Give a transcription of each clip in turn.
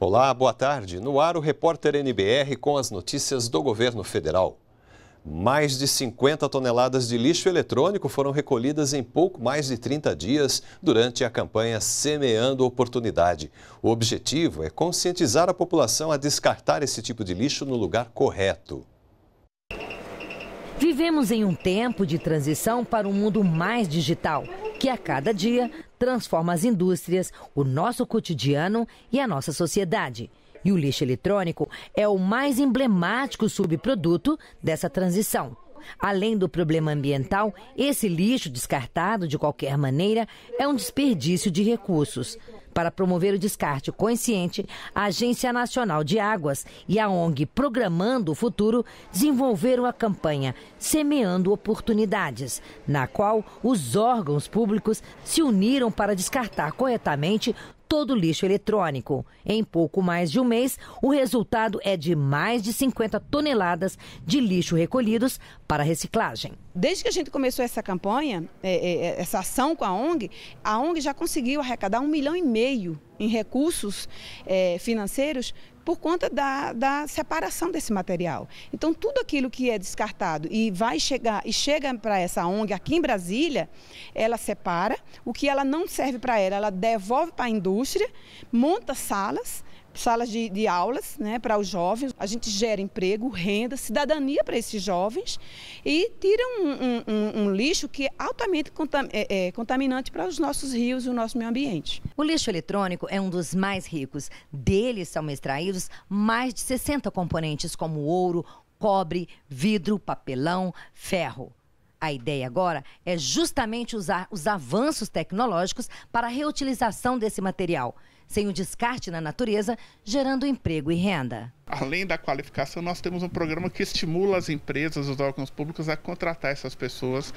Olá, boa tarde. No ar, o repórter NBR com as notícias do governo federal. Mais de 50 toneladas de lixo eletrônico foram recolhidas em pouco mais de 30 dias durante a campanha Semeando Oportunidade. O objetivo é conscientizar a população a descartar esse tipo de lixo no lugar correto. Vivemos em um tempo de transição para um mundo mais digital, que a cada dia transforma as indústrias, o nosso cotidiano e a nossa sociedade. E o lixo eletrônico é o mais emblemático subproduto dessa transição. Além do problema ambiental, esse lixo descartado de qualquer maneira é um desperdício de recursos para promover o descarte consciente, a Agência Nacional de Águas e a ONG Programando o Futuro desenvolveram a campanha Semeando Oportunidades, na qual os órgãos públicos se uniram para descartar corretamente todo o lixo eletrônico. Em pouco mais de um mês, o resultado é de mais de 50 toneladas de lixo recolhidos para reciclagem. Desde que a gente começou essa campanha, é, é, é, essa ação com a ONG, a ONG já conseguiu arrecadar um milhão e meio em recursos financeiros por conta da, da separação desse material. Então, tudo aquilo que é descartado e vai chegar e chega para essa ONG aqui em Brasília, ela separa, o que ela não serve para ela, ela devolve para a indústria, monta salas salas de, de aulas né, para os jovens. A gente gera emprego, renda, cidadania para esses jovens e tira um, um, um lixo que é altamente contam, é, é, contaminante para os nossos rios e o nosso meio ambiente. O lixo eletrônico é um dos mais ricos. Dele são extraídos mais de 60 componentes, como ouro, cobre, vidro, papelão, ferro. A ideia agora é justamente usar os avanços tecnológicos para a reutilização desse material, sem o descarte na natureza, gerando emprego e renda. Além da qualificação, nós temos um programa que estimula as empresas, os órgãos públicos a contratar essas pessoas,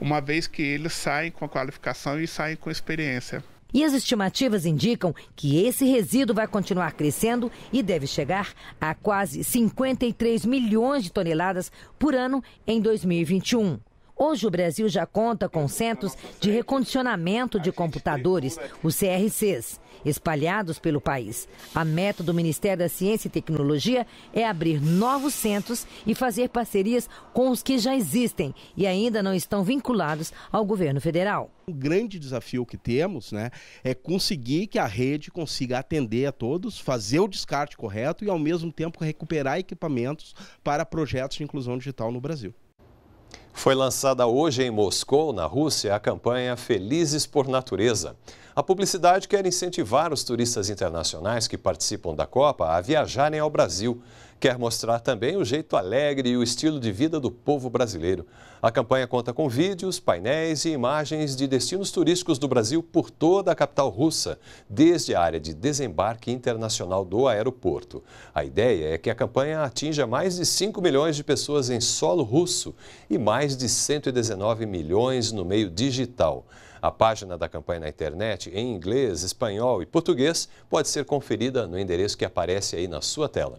uma vez que eles saem com a qualificação e saem com experiência. E as estimativas indicam que esse resíduo vai continuar crescendo e deve chegar a quase 53 milhões de toneladas por ano em 2021. Hoje o Brasil já conta com centros de recondicionamento de computadores, os CRCs, espalhados pelo país. A meta do Ministério da Ciência e Tecnologia é abrir novos centros e fazer parcerias com os que já existem e ainda não estão vinculados ao governo federal. O grande desafio que temos né, é conseguir que a rede consiga atender a todos, fazer o descarte correto e, ao mesmo tempo, recuperar equipamentos para projetos de inclusão digital no Brasil. Foi lançada hoje em Moscou, na Rússia, a campanha Felizes por Natureza. A publicidade quer incentivar os turistas internacionais que participam da Copa a viajarem ao Brasil quer mostrar também o jeito alegre e o estilo de vida do povo brasileiro. A campanha conta com vídeos, painéis e imagens de destinos turísticos do Brasil por toda a capital russa, desde a área de desembarque internacional do aeroporto. A ideia é que a campanha atinja mais de 5 milhões de pessoas em solo russo e mais de 119 milhões no meio digital. A página da campanha na internet, em inglês, espanhol e português, pode ser conferida no endereço que aparece aí na sua tela.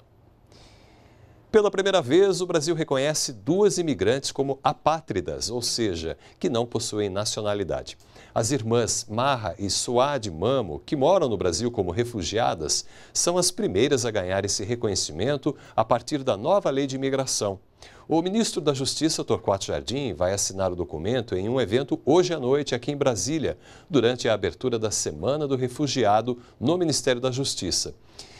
Pela primeira vez, o Brasil reconhece duas imigrantes como apátridas, ou seja, que não possuem nacionalidade. As irmãs Marra e Suad Mamo, que moram no Brasil como refugiadas, são as primeiras a ganhar esse reconhecimento a partir da nova lei de imigração. O ministro da Justiça, Torquato Jardim, vai assinar o documento em um evento hoje à noite aqui em Brasília, durante a abertura da Semana do Refugiado no Ministério da Justiça.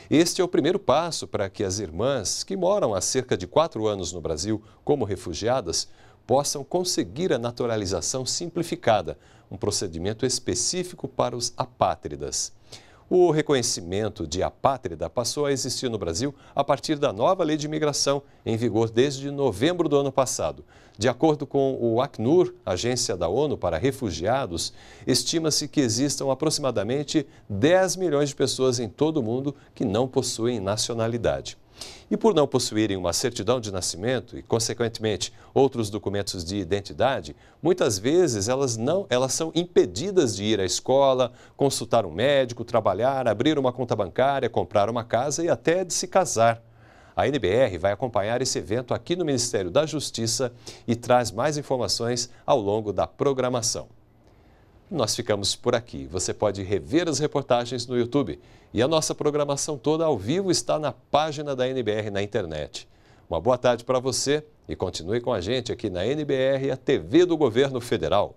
Este é o primeiro passo para que as irmãs, que moram há cerca de quatro anos no Brasil como refugiadas, possam conseguir a naturalização simplificada, um procedimento específico para os apátridas. O reconhecimento de apátrida passou a existir no Brasil a partir da nova lei de imigração, em vigor desde novembro do ano passado. De acordo com o Acnur, agência da ONU para refugiados, estima-se que existam aproximadamente 10 milhões de pessoas em todo o mundo que não possuem nacionalidade. E por não possuírem uma certidão de nascimento e, consequentemente, outros documentos de identidade, muitas vezes elas, não, elas são impedidas de ir à escola, consultar um médico, trabalhar, abrir uma conta bancária, comprar uma casa e até de se casar. A NBR vai acompanhar esse evento aqui no Ministério da Justiça e traz mais informações ao longo da programação. Nós ficamos por aqui. Você pode rever as reportagens no YouTube. E a nossa programação toda ao vivo está na página da NBR na internet. Uma boa tarde para você e continue com a gente aqui na NBR, a TV do Governo Federal.